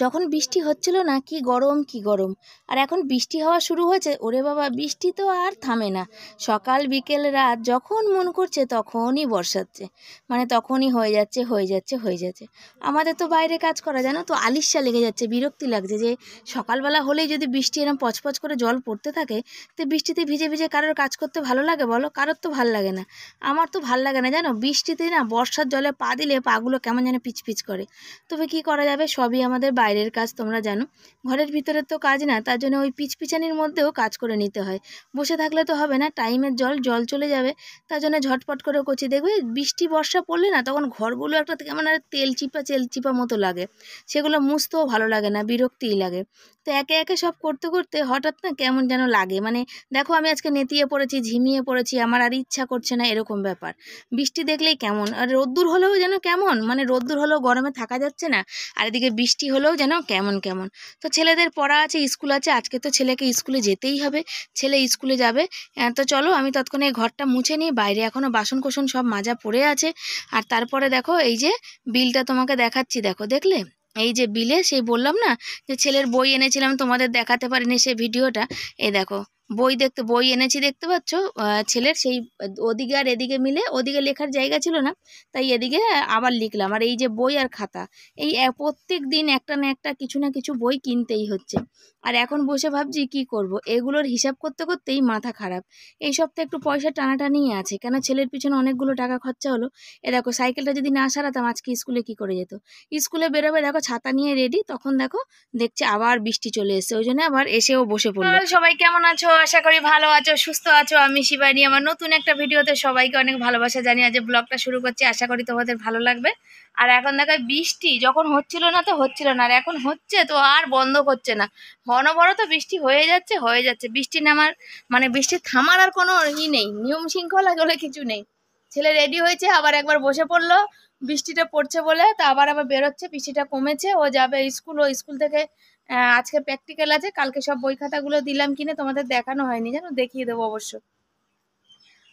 যখন বৃষ্টি হচ্ছিল না কি গরম কি গরম আর এখন বৃষ্টি হওয়া শুরু হয়েছে ওরে বাবা বৃষ্টি তো আর থামে না সকাল বিকেল রাত যখন মন করছে তখনই বর্ষাচ্ছে মানে তখনই হয়ে যাচ্ছে হয়ে যাচ্ছে হয়ে যাচ্ছে আমাদের তো বাইরে কাজ করা জানো তো আলিশা লেগে যাচ্ছে বিরক্তি লাগছে যে সকালবেলা হলেই যদি বৃষ্টি এরম পচপচ করে জল পড়তে থাকে তো বৃষ্টিতে ভিজে ভিজে কারোর কাজ করতে ভালো লাগে বলো কারোর তো ভাল লাগে না আমার তো ভাল লাগে না জানো বৃষ্টিতে না বর্ষার জলে পা দিলে পাগুলো কেমন যেন পিচপিচ করে তবে কি করা যাবে সবই আমাদের বাইরের কাজ তোমরা জানো ঘরের ভিতরে তো কাজ না তার জন্য ওই পিছপিছানির মধ্যেও কাজ করে নিতে হয় বসে থাকলে তো হবে না টাইমের জল জল চলে যাবে তার জন্য ঝটপট করে করছি দেখবে বৃষ্টি বর্ষা পড়লে না তখন ঘরগুলো একটা কেমন মানে আর তেল চিপা তেল চিপা মতো লাগে সেগুলো মুছতেও ভালো লাগে না বিরক্তিই লাগে তো একে একে সব করতে করতে হঠাৎ না কেমন যেন লাগে মানে দেখো আমি আজকে নেতিয়ে পড়েছি ঝিমিয়ে পড়েছি আমার আর ইচ্ছা করছে না এরকম ব্যাপার বৃষ্টি দেখলেই কেমন আর রোদ্দুর হলেও যেন কেমন মানে রোদ্দুর হলেও গরমে থাকা যাচ্ছে না আর এদিকে বৃষ্টি হলেও দিনগুলোও যেন কেমন কেমন তো ছেলেদের পড়া আছে স্কুল আছে আজকে তো ছেলেকে স্কুলে যেতেই হবে ছেলে স্কুলে যাবে তো চলো আমি তৎক্ষণে ঘরটা মুছে নিই বাইরে এখনও বাসন কোসন সব মাজা পড়ে আছে আর তারপরে দেখো এই যে বিলটা তোমাকে দেখাচ্ছি দেখো দেখলে এই যে বিলে সেই বললাম না যে ছেলের বই এনেছিলাম তোমাদের দেখাতে পারিনি সে ভিডিওটা এই দেখো বই দেখতে বই এনেছি দেখতে পাচ্ছ ছেলের সেই ওদিকে আর এদিকে মিলে ওদিকে লেখার জায়গা ছিল না তাই এদিকে আবার লিখলাম আর এই যে বই আর খাতা এই প্রত্যেক দিন একটা না একটা কিছু না কিছু বই কিনতেই হচ্ছে আর এখন বসে ভাবছি কি করব। এগুলোর হিসাব করতে করতেই মাথা খারাপ এই সপ্তাহে একটু পয়সা টানাটানি আছে কেন ছেলের পিছনে অনেকগুলো টাকা খরচা হলো এ দেখো সাইকেলটা যদি না সারাতাম আজকে স্কুলে কি করে যেত স্কুলে বেরোবে দেখো ছাতা নিয়ে রেডি তখন দেখো দেখছে আবার বৃষ্টি চলে এসছে ওই জন্য আবার এসেও বসে পড়লো সবাই কেমন আছো আশা করি ভালো আছো সুস্থ আছো আমি শিবানী আমার নতুন একটা ভিডিওতে সবাইকে অনেক ভালোবাসা জানি আজ ব্লগটা শুরু করছি আশা করি তোমাদের ভালো লাগবে আর এখন দেখো বৃষ্টি যখন হচ্ছিল না তো হচ্ছিল না আর এখন হচ্ছে তো আর বন্ধ করছে না বড় তো বৃষ্টি হয়ে যাচ্ছে হয়ে যাচ্ছে বৃষ্টি নামার মানে বৃষ্টি থামার আর কোনো ই নেই নিয়ম শৃঙ্খলা বলে কিছু নেই ছেলে রেডি হয়েছে আবার একবার বসে পড়লো বৃষ্টিটা পড়ছে বলে তা আবার আবার বেরোচ্ছে বৃষ্টিটা কমেছে ও যাবে স্কুল ও স্কুল থেকে আজকে প্র্যাকটিক্যাল আছে কালকে সব বই খাতাগুলো দিলাম কিনে তোমাদের দেখানো হয়নি জানো দেখিয়ে দেবো অবশ্য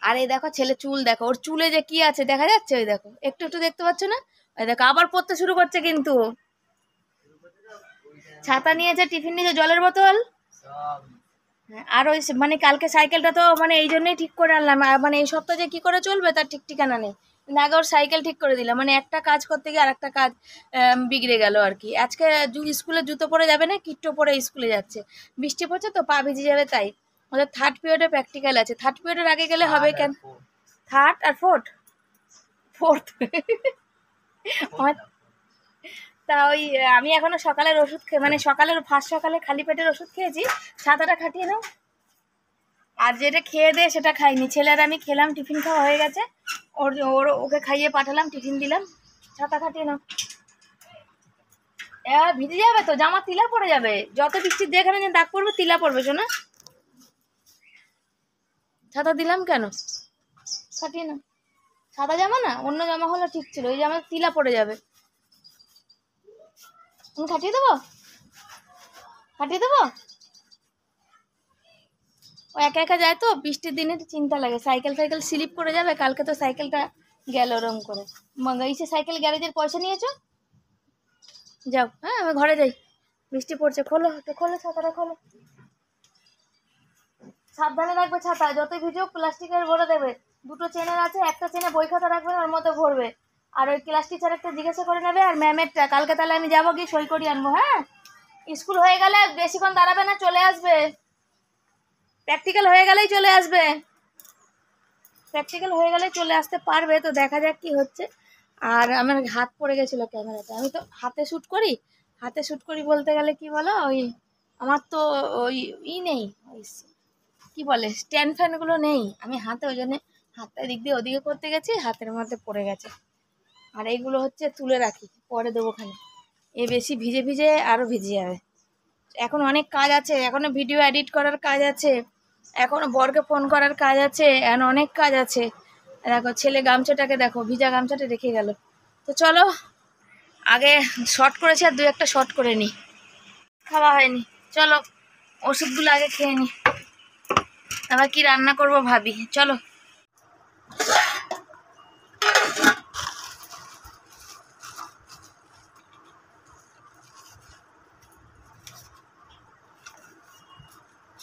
আর এই দেখো ছেলে চুল দেখো ওর চুলে যে কি আছে দেখা যাচ্ছে ওই দেখো একটু একটু দেখতে পাচ্ছ না ওই দেখো আবার পড়তে শুরু করছে কিন্তু ছাতা নিয়েছে টিফিন নিয়েছে জলের বোতল হ্যাঁ। আর ওই মানে কালকে সাইকেলটা তো মানে এই জন্যই ঠিক করে আনলাম মানে এই সপ্তাহে যে কী করে চলবে তার ঠিক ঠিকানা নেই মানে আগে ওর সাইকেল ঠিক করে দিলাম মানে একটা কাজ করতে গিয়ে আর একটা কাজ বিগড়ে গেল আর কি আজকে স্কুলে জুতো পরে যাবে না কিট্টো পরে স্কুলে যাচ্ছে বৃষ্টি পড়ছে তো পা ভিজে যাবে তাই ওদের থার্ড পিরিয়ডে প্র্যাকটিক্যাল আছে থার্ড পিরিয়ডের আগে গেলে হবে কেন থার্ড আর ফোর্থ ফোর্থ তা ওই আমি এখনো সকালের ওষুধ খেয়ে মানে সকালের ফার্স্ট সকালে খালি পেটের ওষুধ খেয়েছি সাদাটা খাটিয়ে নাও আর যেটা খেয়ে দেয় সেটা খাইনি ছেলের আমি খেলাম টিফিন খাওয়া হয়ে গেছে ওর ওর ওকে খাইয়ে পাঠালাম টিফিন দিলাম ছাতা খাটিয়ে নাও এবার ভিজে যাবে তো জামা তিলা পড়ে যাবে যত বৃষ্টি দিয়ে যে দাগ পড়বে তিলা পড়বে শোনো ছাতা দিলাম কেন খাটিয়ে নাও সাদা জামা না অন্য জামা হলো ঠিক ছিল ওই জামা তিলা পড়ে যাবে তুমি খাটিয়ে দেবো খাটিয়ে দেবো ও একা একা যায় তো বৃষ্টির দিনে চিন্তা লাগে সাইকেল ফাইকেল স্লিপ করে যাবে কালকে তো সাইকেলটা গেল ওরম করে ইসে সাইকেল গ্যারেজের পয়সা নিয়েছো যাও হ্যাঁ আমি ঘরে যাই বৃষ্টি পড়ছে খোলো খোলো ছাতাটা খোলো সাবধানে রাখবে ছাতা যতই ভিজো প্লাস্টিকের ভরে দেবে দুটো চেনের আছে একটা চেনে বই খাতা রাখবে ওর মতো ভরবে আর ওই ক্লাস টিচার একটা জিজ্ঞাসা করে নেবে আর ম্যামের কালকে তাহলে আমি যাবো গিয়ে সই করিয়ে আনবো হ্যাঁ স্কুল হয়ে গেলে বেশিক্ষণ দাঁড়াবে না চলে আসবে প্র্যাকটিক্যাল হয়ে গেলেই চলে আসবে প্র্যাকটিক্যাল হয়ে গেলে চলে আসতে পারবে তো দেখা যাক কি হচ্ছে আর আমার হাত পড়ে গেছিল ক্যামেরাতে আমি তো হাতে শ্যুট করি হাতে শ্যুট করি বলতে গেলে কি বলো ওই আমার তো ওই ই নেই কি বলে স্ট্যান্ড ফ্যানগুলো নেই আমি হাতে ওই জন্যে হাতটা দিক দিয়ে ওদিকে করতে গেছি হাতের মধ্যে পড়ে গেছে আর এইগুলো হচ্ছে তুলে রাখি পরে দেবো খালি এ বেশি ভিজে ভিজে আরও ভিজে যাবে এখন অনেক কাজ আছে এখনও ভিডিও এডিট করার কাজ আছে এখনও বরকে ফোন করার কাজ আছে এখন অনেক কাজ আছে দেখো ছেলে গামছাটাকে দেখো ভিজা গামছাটা রেখে গেল তো চলো আগে শর্ট করেছি আর দু একটা শর্ট করে নিই খাওয়া হয়নি চলো ওষুধগুলো আগে খেয়ে নিই আবার কি রান্না করব ভাবি চলো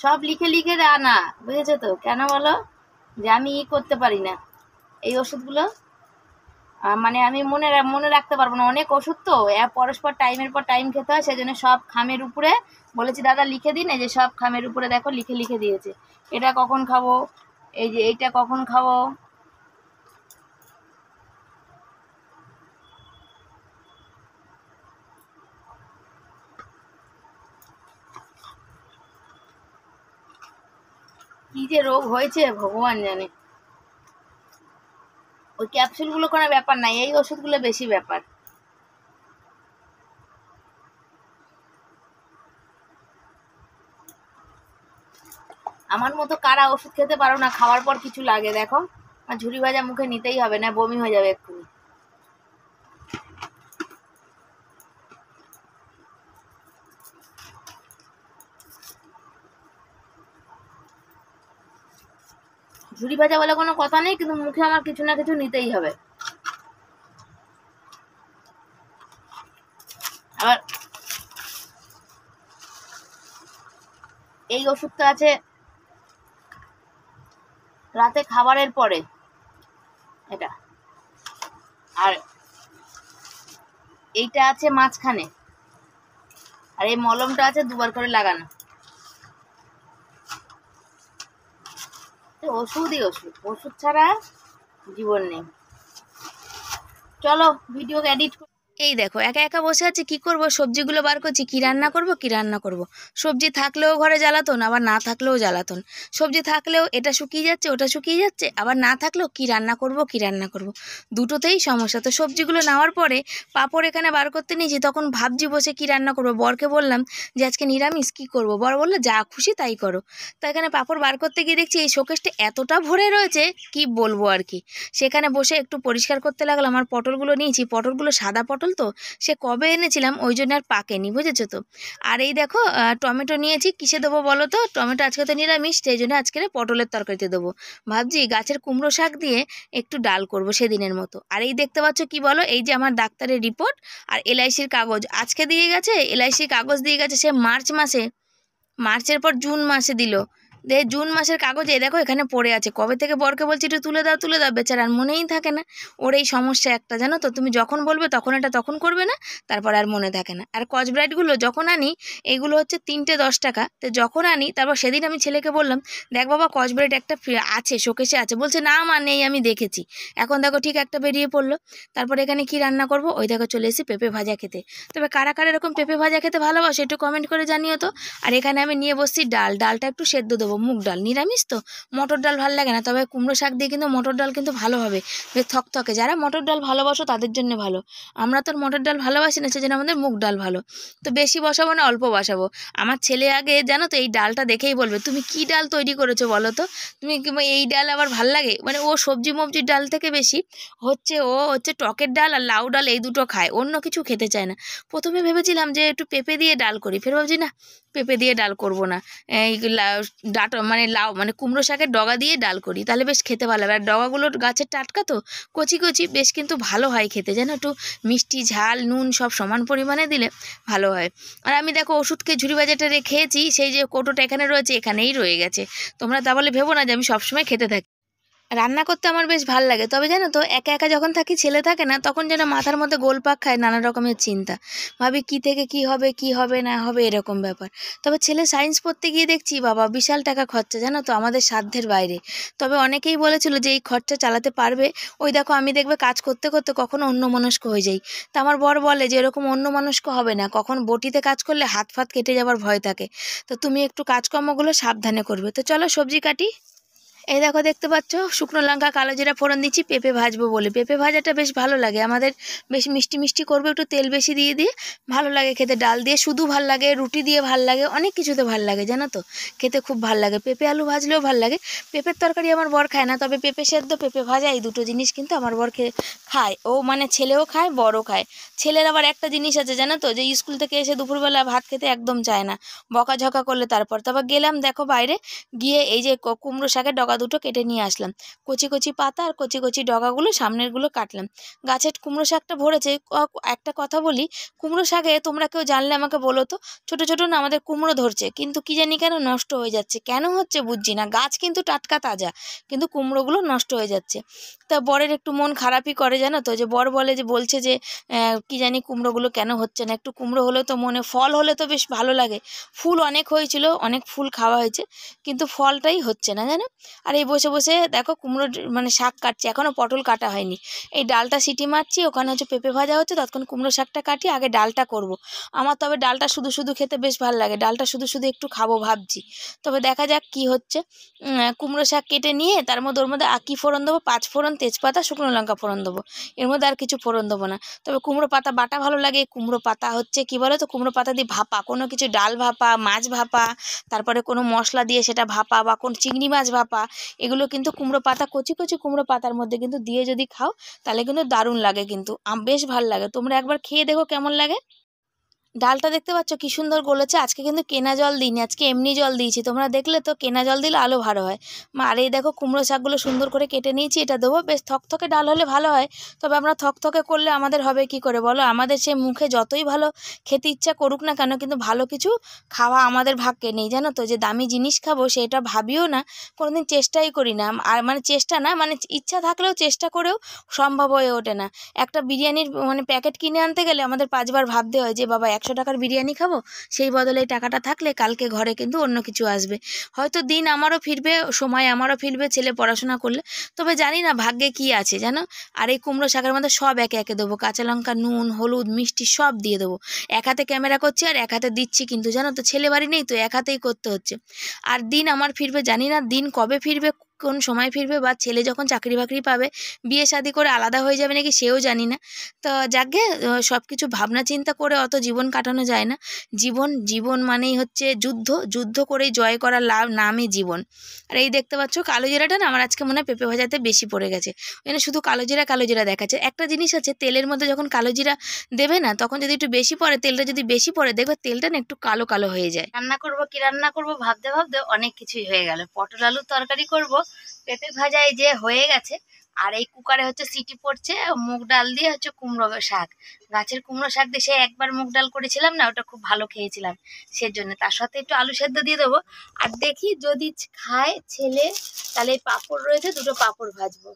সব লিখে লিখে না বুঝেছো তো কেন বলো যে আমি ই করতে পারি না এই ওষুধগুলো মানে আমি মনে মনে রাখতে পারবো না অনেক ওষুধ তো পরস্পর টাইমের পর টাইম খেতে হয় সেই জন্য সব খামের উপরে বলেছি দাদা লিখে দিন এই যে সব খামের উপরে দেখো লিখে লিখে দিয়েছে এটা কখন খাবো এই যে এইটা কখন খাবো যে রোগ হয়েছে ভগবান জানে ওই ক্যাপসুলগুলো কোনো ব্যাপার নাই এই ওষুধগুলো বেশি ব্যাপার আমার মতো কারা ওষুধ খেতে পারো না খাওয়ার পর কিছু লাগে দেখো আর ঝুড়ি ভাজা মুখে নিতেই হবে না বমি হয়ে যাবে এক্ষুনি ঝুড়ি ভাজা বলে কোনো কথা নেই কিন্তু মুখে আমার কিছু না কিছু নিতেই হবে আবার এই ওষুধটা আছে রাতে খাবারের পরে এটা আর এইটা আছে মাঝখানে আর এই মলমটা আছে দুবার করে লাগানো তো ওষুধই ওষুধ ওষুধ ছাড়া জীবন নেই চলো ভিডিও এডিট এই দেখো একা একা বসে আছি কি করব সবজিগুলো বার করছি কী রান্না করব কি রান্না করব। সবজি থাকলেও ঘরে জ্বালাতন আবার না থাকলেও জ্বালাতন সবজি থাকলেও এটা শুকিয়ে যাচ্ছে ওটা শুকিয়ে যাচ্ছে আবার না থাকলেও কি রান্না করব কি রান্না করব। দুটোতেই সমস্যা তো সবজিগুলো নেওয়ার পরে পাপড় এখানে বার করতে নিয়েছি তখন ভাবছি বসে কি রান্না করব বরকে বললাম যে আজকে নিরামিষ কী করব বর বললো যা খুশি তাই করো তো এখানে পাপড় বার করতে গিয়ে দেখছি এই শোকেশটা এতটা ভরে রয়েছে কি বলবো আর কি সেখানে বসে একটু পরিষ্কার করতে লাগলাম আর পটলগুলো নিয়েছি পটলগুলো সাদা পটল পটল তো সে কবে এনেছিলাম ওই জন্য আর পাকেনি বুঝেছো তো আর এই দেখো টমেটো নিয়েছি কিসে দেবো বলো তো টমেটো আজকে তো নিরামিষ সেই জন্য আজকে পটলের তরকারিতে দেবো ভাবছি গাছের কুমড়ো শাক দিয়ে একটু ডাল করব সেদিনের মতো আর এই দেখতে পাচ্ছ কি বলো এই যে আমার ডাক্তারের রিপোর্ট আর এলআইসির কাগজ আজকে দিয়ে গেছে এলআইসির কাগজ দিয়ে গেছে সে মার্চ মাসে মার্চের পর জুন মাসে দিল দে জুন মাসের কাগজে দেখো এখানে পড়ে আছে কবে থেকে বরকে বলছি এটা তুলে দাও তুলে দাও আর মনেই থাকে না ওর এই সমস্যা একটা জানো তো তুমি যখন বলবে তখন এটা তখন করবে না তারপর আর মনে থাকে না আর কচ ব্রাইটগুলো যখন আনি এগুলো হচ্ছে তিনটে দশ টাকা তো যখন আনি তারপর সেদিন আমি ছেলেকে বললাম দেখ বাবা কচ ব্রাইট একটা আছে শোকেশে আছে বলছে না মা নেই আমি দেখেছি এখন দেখো ঠিক একটা বেরিয়ে পড়লো তারপর এখানে কি রান্না করব ওই দেখো চলে এসে পেঁপে ভাজা খেতে তবে কারা কারা এরকম পেঁপে ভাজা খেতে ভালোবাসো একটু কমেন্ট করে জানিও তো আর এখানে আমি নিয়ে বসছি ডাল ডালটা একটু সেদ্ধ দেবো খাবো মুগ ডাল নিরামিষ তো মটর ডাল ভালো লাগে না তবে কুমড়ো শাক দিয়ে কিন্তু মটর ডাল কিন্তু ভালো হবে বেশ থকথকে যারা মটর ডাল ভালোবাসো তাদের জন্য ভালো আমরা তো মটর ডাল ভালোবাসি না সেজন্য আমাদের মুগ ডাল ভালো তো বেশি বসাবো না অল্প বসাবো আমার ছেলে আগে জানো তো এই ডালটা দেখেই বলবে তুমি কি ডাল তৈরি করেছো বলো তো তুমি এই ডাল আবার ভাল লাগে মানে ও সবজি মবজির ডাল থেকে বেশি হচ্ছে ও হচ্ছে টকের ডাল আর লাউ ডাল এই দুটো খায় অন্য কিছু খেতে চায় না প্রথমে ভেবেছিলাম যে একটু পেঁপে দিয়ে ডাল করি ফের ভাবছি না পেঁপে দিয়ে ডাল করব না এই ডাটা মানে লাউ মানে কুমড়ো শাকের ডগা দিয়ে ডাল করি তাহলে বেশ খেতে ভালো হবে আর ডগাগুলোর গাছের টাটকা তো কচি কচি বেশ কিন্তু ভালো হয় খেতে যেন একটু মিষ্টি ঝাল নুন সব সমান পরিমাণে দিলে ভালো হয় আর আমি দেখো ওষুধকে ঝুড়ি বাজারটা খেয়েছি সেই যে কোটোটা এখানে রয়েছে এখানেই রয়ে গেছে তোমরা তাহলে ভেবো না যে আমি সবসময় খেতে থাকি রান্না করতে আমার বেশ ভাল লাগে তবে জানো তো একা একা যখন থাকি ছেলে থাকে না তখন যেন মাথার মধ্যে গোলপাক খায় নানা রকমের চিন্তা ভাবি কি থেকে কি হবে কি হবে না হবে এরকম ব্যাপার তবে ছেলে সায়েন্স পড়তে গিয়ে দেখছি বাবা বিশাল টাকা খরচা জানো তো আমাদের সাধ্যের বাইরে তবে অনেকেই বলেছিল যে এই খরচা চালাতে পারবে ওই দেখো আমি দেখবে কাজ করতে করতে কখনো অন্য মনস্ক হয়ে যাই তা আমার বর বলে যে এরকম অন্য মনস্ক হবে না কখন বটিতে কাজ করলে হাত ফাত কেটে যাওয়ার ভয় থাকে তো তুমি একটু কাজকর্মগুলো সাবধানে করবে তো চলো সবজি কাটি এই দেখো দেখতে পাচ্ছ শুকনো লঙ্কা কালো জিরা ফোড়ন দিচ্ছি পেঁপে ভাজবো বলে পেঁপে ভাজাটা বেশ ভালো লাগে আমাদের বেশ মিষ্টি মিষ্টি করবে একটু তেল বেশি দিয়ে দিয়ে ভালো লাগে খেতে ডাল দিয়ে শুধু ভাল লাগে রুটি দিয়ে ভাল লাগে অনেক কিছুতে ভাল লাগে জানো তো খেতে খুব ভাল লাগে পেঁপে আলু ভাজলেও ভাল লাগে পেঁপের তরকারি আমার বর খায় না তবে পেঁপে সেদ্ধ পেঁপে ভাজা এই দুটো জিনিস কিন্তু আমার বর খেয়ে খায় ও মানে ছেলেও খায় বড়ও খায় ছেলের আবার একটা জিনিস আছে জানো তো যে স্কুল থেকে এসে দুপুরবেলা ভাত খেতে একদম চায় না বকাঝকা করলে তারপর তারপর গেলাম দেখো বাইরে গিয়ে এই যে কুমড়ো শাকের ডগা ডগা দুটো কেটে নিয়ে আসলাম কচি কচি পাতা আর কচি কচি ডগাগুলো সামনেরগুলো কাটলাম গাছের কুমড়ো শাকটা ভরেছে একটা কথা বলি কুমড়ো শাকে তোমরা কেউ জানলে আমাকে বলো তো ছোটো ছোটো না আমাদের কুমড়ো ধরছে কিন্তু কি জানি কেন নষ্ট হয়ে যাচ্ছে কেন হচ্ছে বুঝছি না গাছ কিন্তু টাটকা তাজা কিন্তু কুমড়োগুলো নষ্ট হয়ে যাচ্ছে তা বরের একটু মন খারাপই করে জানো তো যে বর বলে যে বলছে যে কি জানি কুমড়োগুলো কেন হচ্ছে না একটু কুমড়ো হলেও তো মনে ফল হলে তো বেশ ভালো লাগে ফুল অনেক হয়েছিল অনেক ফুল খাওয়া হয়েছে কিন্তু ফলটাই হচ্ছে না জানো আর এই বসে বসে দেখো কুমড়ো মানে শাক কাটছি এখনও পটল কাটা হয়নি এই ডালটা সিটি মারছি ওখানে হচ্ছে পেঁপে ভাজা হচ্ছে ততক্ষণ কুমড়ো শাকটা কাটি আগে ডালটা করব। আমার তবে ডালটা শুধু শুধু খেতে বেশ ভালো লাগে ডালটা শুধু শুধু একটু খাবো ভাবছি তবে দেখা যাক কি হচ্ছে কুমড়ো শাক কেটে নিয়ে তার মধ্যে ওর মধ্যে আঁকি ফোড়ন দেবো পাঁচ ফোড়ন তেজপাতা শুকনো লঙ্কা ফোড়ন দেবো এর মধ্যে আর কিছু ফোড়ন দেবো না তবে কুমড়ো পাতা বাটা ভালো লাগে কুমড়ো পাতা হচ্ছে কি বলো তো কুমড়ো পাতা দিয়ে ভাপা কোনো কিছু ডাল ভাপা মাছ ভাপা তারপরে কোনো মশলা দিয়ে সেটা ভাপা বা কোন চিংড়ি মাছ ভাপা এগুলো কিন্তু কুমড়ো পাতা কচি কচি কুমড়ো পাতার মধ্যে কিন্তু দিয়ে যদি খাও তাহলে কিন্তু দারুণ লাগে কিন্তু বেশ ভাল লাগে তোমরা একবার খেয়ে দেখো কেমন লাগে ডালটা দেখতে পাচ্ছ কি সুন্দর গলেছে আজকে কিন্তু কেনা জল দিইনি আজকে এমনি জল দিয়েছি তোমরা দেখলে তো কেনা জল দিলে আলো ভালো হয় আর এই দেখো কুমড়ো শাকগুলো সুন্দর করে কেটে নিয়েছি এটা দেবো বেশ থকথকে ডাল হলে ভালো হয় তবে আমরা থকথকে করলে আমাদের হবে কি করে বলো আমাদের সে মুখে যতই ভালো খেতে ইচ্ছা করুক না কেন কিন্তু ভালো কিছু খাওয়া আমাদের ভাগ্যে নেই জানো তো যে দামি জিনিস খাবো সেটা ভাবিও না কোনোদিন চেষ্টাই করি না আর মানে চেষ্টা না মানে ইচ্ছা থাকলেও চেষ্টা করেও সম্ভব হয়ে ওঠে না একটা বিরিয়ানির মানে প্যাকেট কিনে আনতে গেলে আমাদের পাঁচবার ভাবতে হয় যে বাবা এক একশো টাকার বিরিয়ানি খাবো সেই বদলে এই টাকাটা থাকলে কালকে ঘরে কিন্তু অন্য কিছু আসবে হয়তো দিন আমারও ফিরবে সময় আমারও ফিরবে ছেলে পড়াশোনা করলে তবে জানি না ভাগ্যে কি আছে জানো আর এই কুমড়ো শাকের মধ্যে সব একে একে দেবো কাঁচা লঙ্কা নুন হলুদ মিষ্টি সব দিয়ে দেবো এক হাতে ক্যামেরা করছি আর এক হাতে দিচ্ছি কিন্তু জানো তো ছেলে বাড়ি নেই তো এক হাতেই করতে হচ্ছে আর দিন আমার ফিরবে জানি না দিন কবে ফিরবে কোন সময় ফিরবে বা ছেলে যখন চাকরি বাকরি পাবে বিয়ে শাদি করে আলাদা হয়ে যাবে নাকি সেও জানি না তো যাকে সব কিছু ভাবনা চিন্তা করে অত জীবন কাটানো যায় না জীবন জীবন মানেই হচ্ছে যুদ্ধ যুদ্ধ করেই জয় করার লাভ নামে জীবন আর এই দেখতে পাচ্ছ কালো জিরাটা না আমার আজকে মনে হয় পেঁপে ভাজাতে বেশি পড়ে গেছে এখানে শুধু কালো জিরা কালো জিরা দেখাচ্ছে একটা জিনিস আছে তেলের মধ্যে যখন কালো জিরা দেবে না তখন যদি একটু বেশি পড়ে তেলটা যদি বেশি পড়ে দেখবে তেলটা না একটু কালো কালো হয়ে যায় রান্না করব কি রান্না করব ভাবতে ভাবতে অনেক কিছুই হয়ে গেল পটল আলুর তরকারি করব পেঁপে ভাজা এই যে হয়ে গেছে আর এই কুকারে হচ্ছে সিটি পড়ছে মুগ ডাল দিয়ে হচ্ছে কুমড়ো শাক গাছের কুমড়ো শাক দিয়ে সে একবার মুগ ডাল করেছিলাম না ওটা খুব ভালো খেয়েছিলাম সেজন্য তার সাথে একটু আলু সেদ্ধ দিয়ে দেবো আর দেখি যদি খায় ছেলে তাহলে পাপড় পাঁপড় রয়েছে দুটো পাঁপড় ভাজবো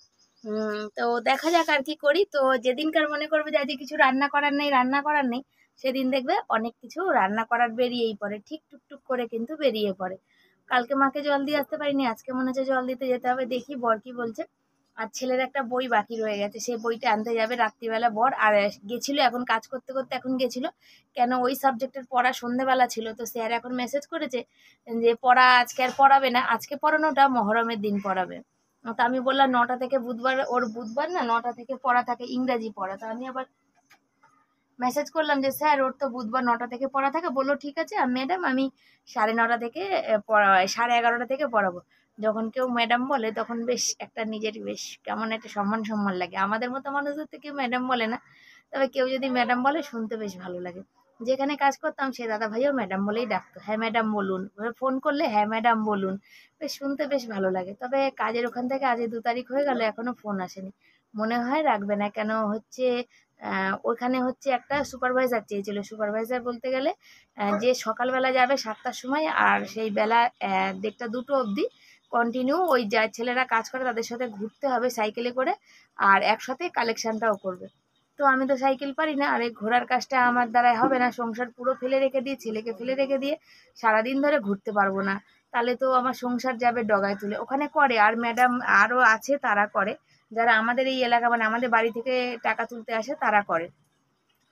তো দেখা যাক আর কি করি তো যেদিনকার মনে করবে যে আজকে কিছু রান্না করার নেই রান্না করার নেই সেদিন দেখবে অনেক কিছু রান্না করার বেরিয়েই পড়ে ঠিক টুকটুক করে কিন্তু বেরিয়ে পড়ে কালকে মাকে জল দিয়ে আসতে পারিনি আজকে মনে হচ্ছে জল দিতে যেতে হবে দেখি বর কি বলছে আর ছেলের একটা বই বাকি রয়ে গেছে সেই বইটা আনতে যাবে রাত্রিবেলা বর আর গেছিল এখন কাজ করতে করতে এখন গেছিলো কেন ওই সাবজেক্টের পড়া সন্ধেবেলা ছিল তো স্যার এখন মেসেজ করেছে যে পড়া আজকে আর পড়াবে না আজকে পড়ানোটা মহরমের দিন পড়াবে তো আমি বললাম নটা থেকে বুধবার ওর বুধবার না নটা থেকে পড়া থাকে ইংরাজি পড়া তো আমি আবার মেসেজ করলাম যে স্যার ওর তো বুধবার নটা থেকে পড়া থাকে বললো ঠিক আছে আর ম্যাডাম আমি সাড়ে নটা থেকে পড়া সাড়ে এগারোটা থেকে পড়াবো যখন কেউ ম্যাডাম বলে তখন বেশ একটা নিজের বেশ কেমন একটা সম্মান সম্মান লাগে আমাদের মতো মানুষদের তো কেউ ম্যাডাম বলে না তবে কেউ যদি ম্যাডাম বলে শুনতে বেশ ভালো লাগে যেখানে কাজ করতাম সে দাদা ভাইও ম্যাডাম বলেই ডাকতো হ্যাঁ ম্যাডাম বলুন ফোন করলে হ্যাঁ ম্যাডাম বলুন বেশ শুনতে বেশ ভালো লাগে তবে কাজের ওখান থেকে আজ দু তারিখ হয়ে গেল এখনও ফোন আসেনি মনে হয় রাখবে না কেন হচ্ছে ওখানে হচ্ছে একটা সুপারভাইজার চেয়েছিল সুপারভাইজার বলতে গেলে যে সকালবেলা যাবে সাতটার সময় আর সেই বেলা দেড়টা দুটো অবধি কন্টিনিউ ওই যা ছেলেরা কাজ করে তাদের সাথে ঘুরতে হবে সাইকেলে করে আর একসাথে কালেকশানটাও করবে তো আমি তো সাইকেল পারি না আর এই ঘোরার কাজটা আমার দ্বারাই হবে না সংসার পুরো ফেলে রেখে দিয়ে ছেলেকে ফেলে রেখে দিয়ে সারাদিন ধরে ঘুরতে পারবো না তাহলে তো আমার সংসার যাবে ডগায় তুলে ওখানে করে আর ম্যাডাম আরও আছে তারা করে যারা আমাদের এই এলাকা মানে আমাদের বাড়ি থেকে টাকা তুলতে আসে তারা করে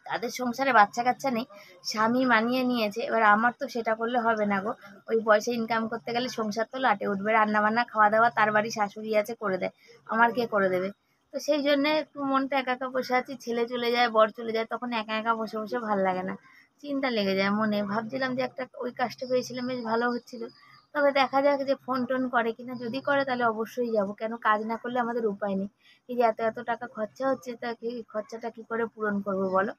তাদের সংসারে বাচ্চা কাচ্চা নেই স্বামী মানিয়ে নিয়েছে এবার আমার তো সেটা করলে হবে না গো ওই পয়সা ইনকাম করতে গেলে সংসার তো লাটে উঠবে রান্নাবান্না খাওয়া দাওয়া তার বাড়ি শাশুড়ি আছে করে দেয় আমার কে করে দেবে তো সেই জন্যে একটু মনটা একা একা বসে আছি ছেলে চলে যায় বর চলে যায় তখন একা একা বসে বসে ভাল লাগে না চিন্তা লেগে যায় মনে ভাবছিলাম যে একটা ওই কাজটা পেয়েছিলাম বেশ ভালো হচ্ছিলো তবে দেখা যাক যে ফোন টোন করে কিনা যদি করে তাহলে অবশ্যই যাব কেন কাজ না করলে আমাদের উপায় নেই এই যে এত এত টাকা খরচা হচ্ছে তা কি খরচাটা কী করে পূরণ করবো বলো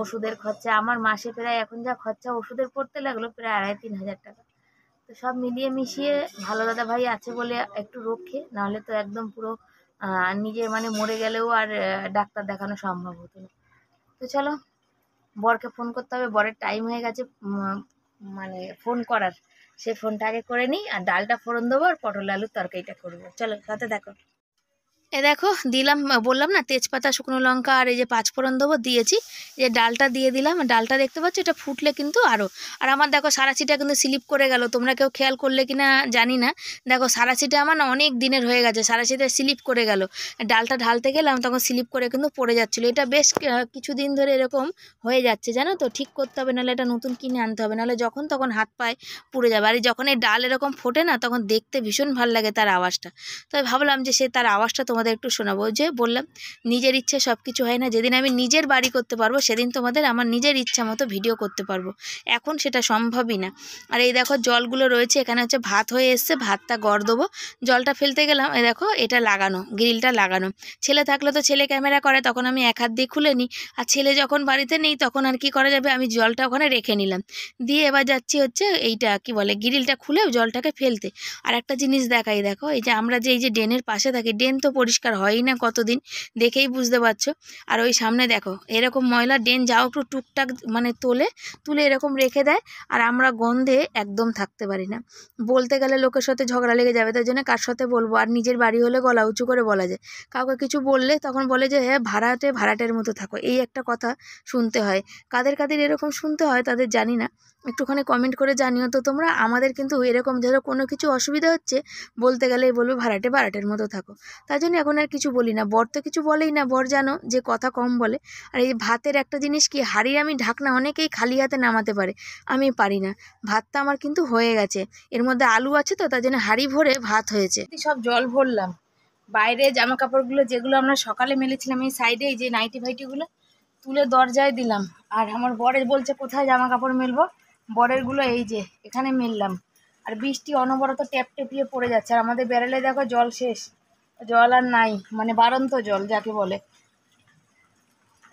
ওষুধের খরচা আমার মাসে প্রায় এখন যা খরচা ওষুধের পড়তে লাগলো প্রায় আড়াই তিন হাজার টাকা তো সব মিলিয়ে মিশিয়ে ভালো দাদা ভাই আছে বলে একটু রক্ষে নাহলে তো একদম পুরো নিজে মানে মরে গেলেও আর ডাক্তার দেখানো সম্ভব হতো না তো চলো বরকে ফোন করতে হবে বরের টাইম হয়ে গেছে মানে ফোন করার সে ফোনটা আগে করে নিই আর ডালটা ফোড়ন দেবো আর পটল আলুর তরকারিটা করবো চলো সাথে দেখো এ দেখো দিলাম বললাম না তেজপাতা শুকনো লঙ্কা আর এই যে পাঁচফোড়ন দেবো দিয়েছি যে ডালটা দিয়ে দিলাম ডালটা দেখতে পাচ্ছ এটা ফুটলে কিন্তু আরও আর আমার দেখো সারাচিটা কিন্তু স্লিপ করে গেল তোমরা কেউ খেয়াল করলে কি না জানি না দেখো সারাচিটা আমার অনেক দিনের হয়ে গেছে সারাচিটা স্লিপ করে গেল ডালটা ঢালতে গেলাম তখন স্লিপ করে কিন্তু পড়ে যাচ্ছিলো এটা বেশ কিছু দিন ধরে এরকম হয়ে যাচ্ছে জানো তো ঠিক করতে হবে নাহলে এটা নতুন কিনে আনতে হবে নাহলে যখন তখন হাত পায়ে পুড়ে যাবে আর যখন এই ডাল এরকম ফোটে না তখন দেখতে ভীষণ ভাল লাগে তার আওয়াজটা তো ভাবলাম যে সে তার আওয়াজটা তোমার তোমাদের একটু শোনাবো যে বললাম নিজের ইচ্ছে সব কিছু হয় না যেদিন আমি নিজের বাড়ি করতে পারবো সেদিন তোমাদের আমার নিজের ইচ্ছা মতো ভিডিও করতে পারবো এখন সেটা সম্ভবই না আর এই দেখো জলগুলো রয়েছে এখানে হচ্ছে ভাত হয়ে এসছে ভাতটা গড় দেবো জলটা ফেলতে গেলাম এই দেখো এটা লাগানো গ্রিলটা লাগানো ছেলে থাকলে তো ছেলে ক্যামেরা করে তখন আমি এক হাত দিয়ে খুলে নিই আর ছেলে যখন বাড়িতে নেই তখন আর কি করা যাবে আমি জলটা ওখানে রেখে নিলাম দিয়ে এবার যাচ্ছি হচ্ছে এইটা কি বলে গ্রিলটা খুলে জলটাকে ফেলতে আর একটা জিনিস দেখাই দেখো এই যে আমরা যে এই যে ডেনের পাশে থাকি ডেন তো পরি পরিষ্কার হয়ই না কতদিন দেখেই বুঝতে পারছো আর ওই সামনে দেখো এরকম ময়লা ড্রেন যাও একটু টুকটাক মানে তোলে তুলে এরকম রেখে দেয় আর আমরা গন্ধে একদম থাকতে পারি না বলতে গেলে লোকের সাথে ঝগড়া লেগে যাবে তার জন্য কার সাথে বলবো আর নিজের বাড়ি হলে গলা উঁচু করে বলা যায় কাউকে কিছু বললে তখন বলে যে হ্যাঁ ভাড়াটে ভাড়াটের মতো থাকো এই একটা কথা শুনতে হয় কাদের কাদের এরকম শুনতে হয় তাদের জানি না একটুখানি কমেন্ট করে জানিও তো তোমরা আমাদের কিন্তু এরকম ধরো কোনো কিছু অসুবিধা হচ্ছে বলতে গেলেই বলবো ভাড়াটে ভাড়াটের মতো থাকো তার জন্য জন্য এখন আর কিছু বলি না বর তো কিছু বলেই না বর জানো যে কথা কম বলে আর এই ভাতের একটা জিনিস কি হাড়ির আমি ঢাকনা অনেকেই খালি হাতে নামাতে পারে আমি পারি না ভাতটা আমার কিন্তু হয়ে গেছে এর মধ্যে আলু আছে তো তার জন্য হাড়ি ভরে ভাত হয়েছে সব জল ভরলাম বাইরে জামা কাপড়গুলো যেগুলো আমরা সকালে মেলেছিলাম এই সাইডে এই যে নাইটি ভাইটিগুলো তুলে দরজায় দিলাম আর আমার বরের বলছে কোথায় জামা কাপড় মেলবো বরেরগুলো এই যে এখানে মেললাম আর বৃষ্টি অনবরত ট্যাপ টেপিয়ে পড়ে যাচ্ছে আর আমাদের বেড়ালে দেখো জল শেষ জল আর নাই মানে বারন্ত জল যাকে বলে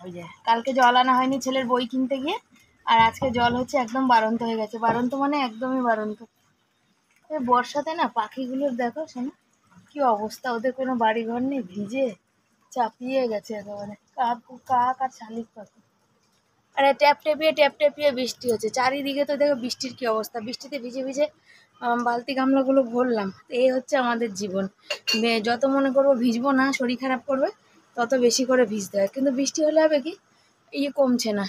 ওই যে কালকে জল আনা হয়নি ছেলের বই কিনতে গিয়ে আর আজকে জল হচ্ছে একদম বারন্ত হয়ে গেছে বারন্ত মানে একদমই বারন্ত বর্ষাতে না পাখিগুলোর দেখো শোনো কি অবস্থা ওদের কোনো বাড়ি ঘর নেই ভিজে চাপিয়ে গেছে একেবারে কাক কাক আর শালিক পাখি আরে ট্যাপ ট্যাপিয়ে ট্যাপ ট্যাপিয়ে বৃষ্টি হচ্ছে চারিদিকে তো দেখো বৃষ্টির কি অবস্থা বৃষ্টিতে ভিজে ভিজে বালতি গামলাগুলো ভরলাম এই হচ্ছে আমাদের জীবন যত মনে করবো ভিজবো না শরীর খারাপ করবে তত বেশি করে ভিজতে হয় কিন্তু বৃষ্টি হলে হবে কি ইয়ে কমছে না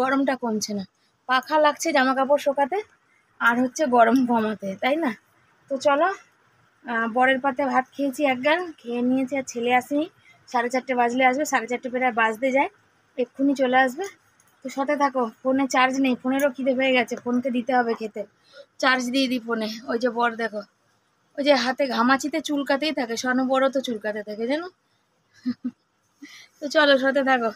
গরমটা কমছে না পাখা লাগছে জামা কাপড় শোকাতে আর হচ্ছে গরম কমাতে তাই না তো চলো বরের পাতে ভাত খেয়েছি এক গান খেয়ে নিয়েছি আর ছেলে আসেনি সাড়ে চারটে বাজলে আসবে সাড়ে চারটে পেরায় বাজতে যায় এক্ষুনি চলে আসবে তো সাথে থাকো ফোনে চার্জ নেই ফোনেরও খিদে পেয়ে গেছে ফোনকে দিতে হবে খেতে চার্জ দিয়ে দিই ফোনে ওই যে বর দেখো ওই যে হাতে ঘামাচিতে চুলকাতেই থাকে সনু বড় তো চুলকাতে থাকে জানো তো চলো সাথে থাকো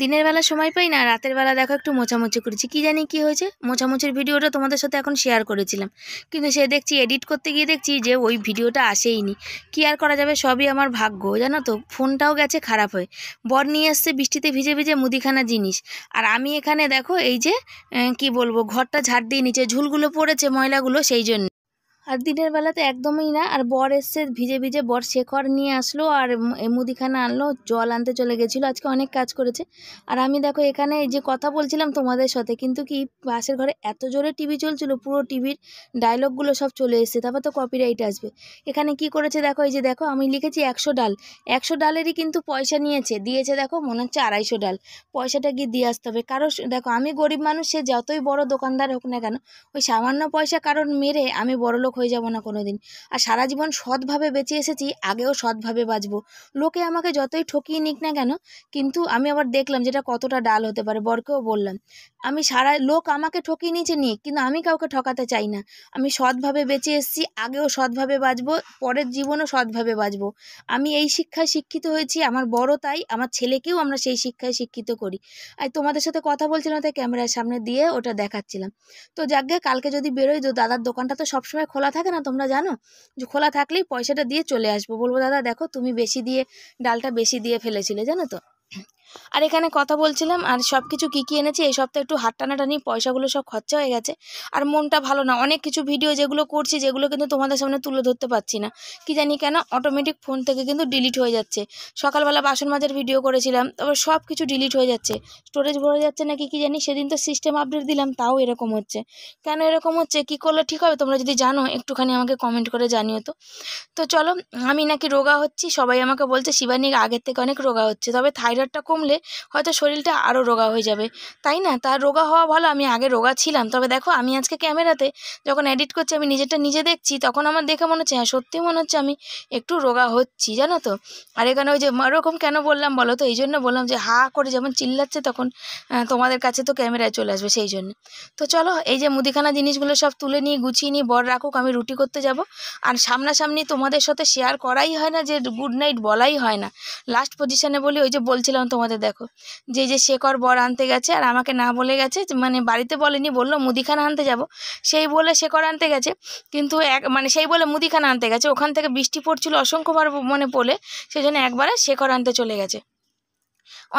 দিনের বেলা সময় পাই না রাতের বেলা দেখো একটু মোছামুছি করেছি কি জানি কি হয়েছে মোছামুছির ভিডিওটা তোমাদের সাথে এখন শেয়ার করেছিলাম কিন্তু সে দেখছি এডিট করতে গিয়ে দেখছি যে ওই ভিডিওটা আসেইনি কি আর করা যাবে সবই আমার ভাগ্য জানো তো ফোনটাও গেছে খারাপ হয়ে বর নিয়ে এসছে বৃষ্টিতে ভিজে ভিজে মুদিখানা জিনিস আর আমি এখানে দেখো এই যে কি বলবো ঘরটা ঝাড় দিয়ে নিচে ঝুলগুলো পড়েছে ময়লাগুলো সেই জন্য আর দিনের বেলাতে একদমই না আর বর এসছে ভিজে ভিজে বর শেখর নিয়ে আসলো আর মুদিখানা আনলো জল আনতে চলে গেছিলো আজকে অনেক কাজ করেছে আর আমি দেখো এখানে যে কথা বলছিলাম তোমাদের সাথে কিন্তু কি পাশের ঘরে এত জোরে টিভি চলছিল পুরো টিভির ডায়লগগুলো সব চলে এসছে তারপর তো কপিরাইট আসবে এখানে কি করেছে দেখো এই যে দেখো আমি লিখেছি একশো ডাল একশো ডালেরই কিন্তু পয়সা নিয়েছে দিয়েছে দেখো মনে হচ্ছে আড়াইশো ডাল পয়সাটা গিয়ে দিয়ে আসতে হবে কারো দেখো আমি গরিব মানুষ সে যতই বড় দোকানদার হোক না কেন ওই সামান্য পয়সা কারণ মেরে আমি বড় লোক হয়ে যাব না কোনো দিন আর সারা জীবন সৎভাবে বেঁচে এসেছি আগেও সৎভাবে বাঁচবো লোকে আমাকে যতই ঠকিয়ে নিক না কেন কিন্তু আমি আবার দেখলাম যেটা কতটা ডাল হতে পারে বরকেও বললাম আমি সারা লোক আমাকে ঠকিয়ে নিচে নিক কিন্তু আমি কাউকে ঠকাতে চাই না আমি সৎভাবে বেঁচে এসেছি আগেও সৎভাবে বাঁচবো পরের জীবনও সৎভাবে বাঁচবো আমি এই শিক্ষায় শিক্ষিত হয়েছি আমার বড় তাই আমার ছেলেকেও আমরা সেই শিক্ষায় শিক্ষিত করি আর তোমাদের সাথে কথা বলছিলাম তাই ক্যামেরার সামনে দিয়ে ওটা দেখাচ্ছিলাম তো যাকে কালকে যদি বেরোই দাদার দোকানটা তো সবসময় খোলা খোলা থাকে না তোমরা জানো যে খোলা থাকলেই পয়সাটা দিয়ে চলে আসবো বলবো দাদা দেখো তুমি বেশি দিয়ে ডালটা বেশি দিয়ে ফেলেছিলে জানো তো আর এখানে কথা বলছিলাম আর সব কিছু কী কী এনেছি এই সপ্তাহে একটু হাত টানাটানি পয়সাগুলো সব খরচা হয়ে গেছে আর মনটা ভালো না অনেক কিছু ভিডিও যেগুলো করছি যেগুলো কিন্তু তোমাদের সামনে তুলে ধরতে পারছি না কি জানি কেন অটোমেটিক ফোন থেকে কিন্তু ডিলিট হয়ে যাচ্ছে সকালবেলা বাসন মাজার ভিডিও করেছিলাম তারপর সব কিছু ডিলিট হয়ে যাচ্ছে স্টোরেজ ভরে যাচ্ছে না কি কী জানি সেদিন তো সিস্টেম আপডেট দিলাম তাও এরকম হচ্ছে কেন এরকম হচ্ছে কি করলে ঠিক হবে তোমরা যদি জানো একটুখানি আমাকে কমেন্ট করে জানিও তো তো চলো আমি নাকি রোগা হচ্ছি সবাই আমাকে বলছে শিবানী আগের থেকে অনেক রোগা হচ্ছে তবে থাইরয়েডটা খুব কমলে হয়তো শরীরটা আরও রোগা হয়ে যাবে তাই না তার রোগা হওয়া ভালো আমি আগে রোগা ছিলাম তবে দেখো আমি আজকে ক্যামেরাতে যখন এডিট করছি আমি নিজেরটা নিজে দেখছি তখন আমার দেখে মনে হচ্ছে হ্যাঁ সত্যি মনে হচ্ছে আমি একটু রোগা হচ্ছি জানো তো আর এখানে ওই যে ওরকম কেন বললাম বলো তো এই জন্য বললাম যে হা করে যেমন চিল্লাচ্ছে তখন তোমাদের কাছে তো ক্যামেরায় চলে আসবে সেই জন্য তো চলো এই যে মুদিখানা জিনিসগুলো সব তুলে নিয়ে গুছিয়ে নিয়ে বর রাখুক আমি রুটি করতে যাব আর সামনাসামনি তোমাদের সাথে শেয়ার করাই হয় না যে গুড নাইট বলাই হয় না লাস্ট পজিশানে বলি ওই যে বলছিলাম তোমাদের তোমাদের দেখো যে যে শেখর বর আনতে গেছে আর আমাকে না বলে গেছে মানে বাড়িতে বলেনি বললো মুদিখানা আনতে যাব সেই বলে শেখর আনতে গেছে কিন্তু এক মানে সেই বলে মুদিখানা আনতে গেছে ওখান থেকে বৃষ্টি পড়ছিল অসংখ্যবার মানে পড়লে সেই জন্য একবারে শেখর আনতে চলে গেছে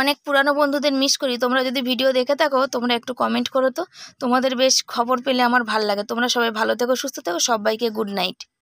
অনেক পুরানো বন্ধুদের মিস করি তোমরা যদি ভিডিও দেখে থাকো তোমরা একটু কমেন্ট করো তো তোমাদের বেশ খবর পেলে আমার ভাল লাগে তোমরা সবাই ভালো থেকো সুস্থ থেকো সবাইকে গুড নাইট